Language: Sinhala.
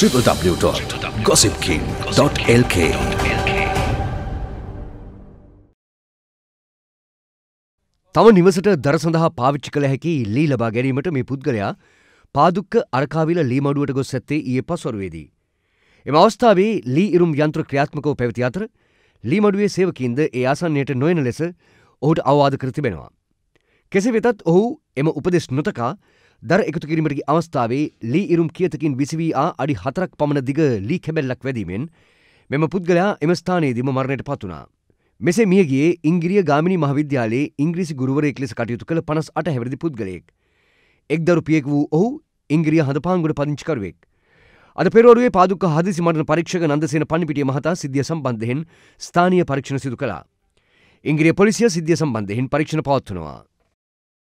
www.gossipking.lk තම නිවසට දර සඳහා පාවිච්චි කළ හැකි ලී ලබා ගැනීමට මේ පුද්ගලයා පාදුක්ක අරකාවිල ලීමඩුවට ගොස් ඇත්තේ ඒ පස්වරුවේදී. එම අවස්ථාවේ ලී ඉරුම් යන්ත්‍ර ක්‍රියාත්මකව පැවති අතර ලීමඩුවේ සේවකින්ද ඒ ආසන්නයට නොයන ලෙස ඔහුට අවවාද කර තිබෙනවා. කෙසේ වෙතත් ඔහු එම උපදෙස් නොතකා දර එකතු කිරීමටකි අවස්ථාවේ ලී ඉරුම් කියතකින් විසිවී ආ අඩි හතරක් පමණ දිග ලී කැබැල්ලක් වැදීමෙන් මෙම පුද්ගලයා එම ස්ථානයේදීම මරණයට පත් වුණා. මෙසේ මියගියේ ඉංගිරිය ගාමිණී මහවිද්‍යාලයේ ඉංග්‍රීසි ගුරුවරයෙක් ලෙස කටයුතු කළ පනස් අට හැවිරිදි පුද්ගලයෙක්. එක්දරු පියෙක් වූ ඔහු ඉංග්‍රිය හඳපාංගුට පදිංචිකරුවෙක්. අද පෙරෝරුවේ පාදුක හදිසි මරණ පරීක්ෂක නන්දසේන පණිපිටිය මහතා සිද්ධිය සම්බන්ධයෙන් ස්ථානීය පරීක්ෂණ සිදු කළා. ඉංග්‍රීය පොලිසිය සිද්ධිය සම්බන්ධයෙන් පරීක්ෂණ පවත්වනවා.